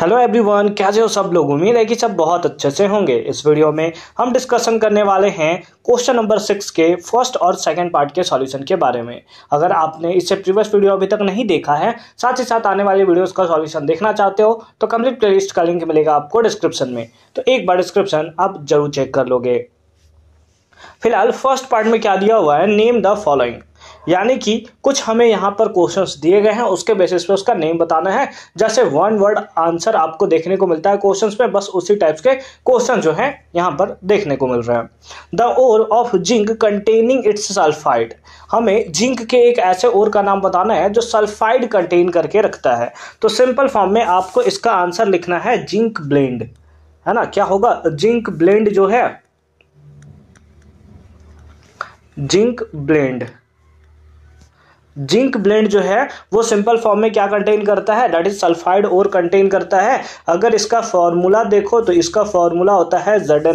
hello everyone कैसे हो सब लोग उम्मीद है कि सब बहुत अच्छे से होंगे इस वीडियो में हम डिस्कशन करने वाले हैं क्वेश्चन नंबर सिक्स के फर्स्ट और सेकंड पार्ट के सॉल्यूशन के बारे में अगर आपने इससे प्रीवियस वीडियो अभी तक नहीं देखा है साथ ही साथ आने वाले वीडियोस का सॉल्यूशन देखना चाहते हो तो कम्प्लीट प्ले का लिंक मिलेगा आपको डिस्क्रिप्शन में तो एक बार डिस्क्रिप्शन आप जरूर चेक कर लोगे फिलहाल फर्स्ट पार्ट में क्या दिया हुआ है नेम द फॉलोइंग यानी कि कुछ हमें यहाँ पर क्वेश्चंस दिए गए हैं उसके बेसिस पे उसका नेम बताना है जैसे वन वर्ड आंसर आपको देखने को मिलता है क्वेश्चंस में बस उसी टाइप्स के क्वेश्चन जो हैं यहाँ पर देखने को मिल रहे हैं the ore of zinc containing its sulphide हमें जिंक के एक ऐसे ओर का नाम बताना है जो सल्फाइड कंटेन करके रखता है तो सिंपल फॉर्म में आपको इसका आंसर लिखना है जिंक ब्लेंड है ना क्या होगा जिंक ब्लेंड जो है जिंक ब्लेंड जिंक ब्लेंड जो है वो सिंपल फॉर्म में क्या कंटेन करता है दैट इज सल्फाइड और कंटेन करता है अगर इसका फॉर्मूला देखो तो इसका फॉर्मूला होता है जेड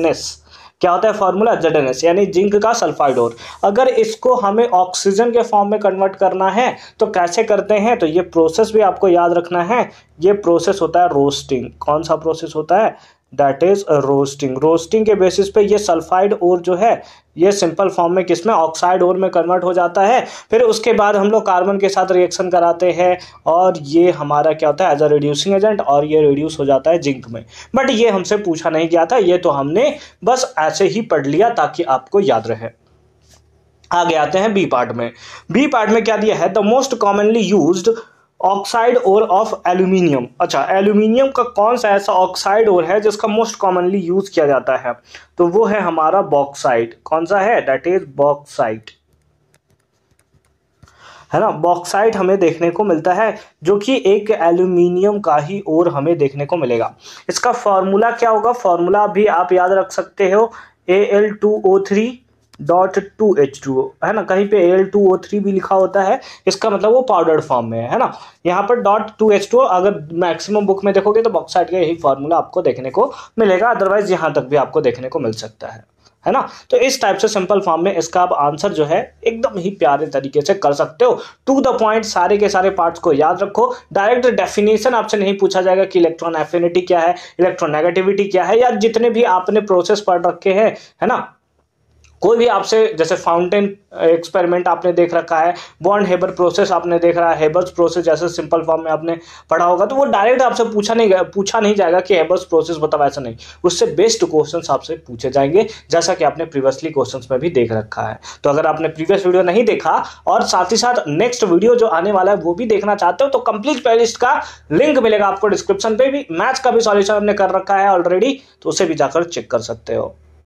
क्या होता है फॉर्मूला जेड यानी जिंक का सल्फाइड और अगर इसको हमें ऑक्सीजन के फॉर्म में कन्वर्ट करना है तो कैसे करते हैं तो ये प्रोसेस भी आपको याद रखना है ये प्रोसेस होता है रोस्टिंग कौन सा प्रोसेस होता है दैट इज रोस्टिंग रोस्टिंग के बेसिस पे ये सल्फाइड और जो है ये सिंपल फॉर्म में किसमें ऑक्साइड और में कन्वर्ट हो जाता है फिर उसके बाद हम लोग कार्बन के साथ रिएक्शन कराते हैं और ये हमारा क्या होता है एज अ रिड्यूसिंग एजेंट और ये रिड्यूस हो जाता है जिंक में बट ये हमसे पूछा नहीं गया था ये तो हमने बस ऐसे ही पढ़ लिया ताकि आपको याद रहे आगे आते हैं बी पार्ट में बी पार्ट में क्या दिया है the most commonly used oxide ore of aluminium अच्छा एल्यूमिनियम का कौन सा ऐसा ऑक्साइड और है जिसका मोस्ट कॉमनली यूज़ किया जाता है तो वो है हमारा बॉक्साइड कौन सा है डेट इज बॉक्साइड है ना बॉक्साइट हमें देखने को मिलता है जो कि एक एल्यूमिनियम का ही और हमें देखने को मिलेगा इसका फॉर्मूला क्या होगा फॉर्मूला भी आप याद रख सकते हो A L two O three dot two H two है ना कहीं पे एल टू ओ थ्री भी लिखा होता है इसका मतलब वो पाउडर फॉर्म में है है ना यहाँ पर डॉट टू एच टू अगर मैक्सिमम बुक में देखोगे तो बॉक्साइड का यही फार्मूला आपको देखने को मिलेगा अदरवाइज यहाँ तक भी आपको देखने को मिल सकता है है ना तो इस टाइप से सिंपल फॉर्म में इसका आप आंसर जो है एकदम ही प्यारे तरीके से कर सकते हो टू द पॉइंट सारे के सारे पार्ट्स को याद रखो डायरेक्ट डेफिनेशन आपसे नहीं पूछा जाएगा कि इलेक्ट्रॉन एफिनिटी क्या है इलेक्ट्रॉन नेगेटिविटी क्या है या जितने भी आपने प्रोसेस पढ़ रखे हैं है ना कोई भी आपसे जैसे फाउंटेन एक्सपेरिमेंट आपने देख रखा है बॉन्ड हेबर प्रोसेस आपने देख रहा है हेबर्स प्रोसेस जैसे सिंपल फॉर्म में आपने पढ़ा होगा तो वो डायरेक्ट आपसे पूछा नहीं पूछा नहीं जाएगा कि हेबर्स प्रोसेस बताओ ऐसा नहीं उससे बेस्ट क्वेश्चन आपसे पूछे जाएंगे जैसा कि आपने प्रीवियसली क्वेश्चन में भी देख रखा है तो अगर आपने प्रीवियस वीडियो नहीं देखा और साथ ही साथ नेक्स्ट वीडियो जो आने वाला है वो भी देखना चाहते हो तो कंप्लीट प्लेलिस्ट का लिंक मिलेगा आपको डिस्क्रिप्शन पे भी मैथ्स का भी सॉल्यूशन हमने कर रखा है ऑलरेडी तो उसे भी जाकर चेक कर सकते हो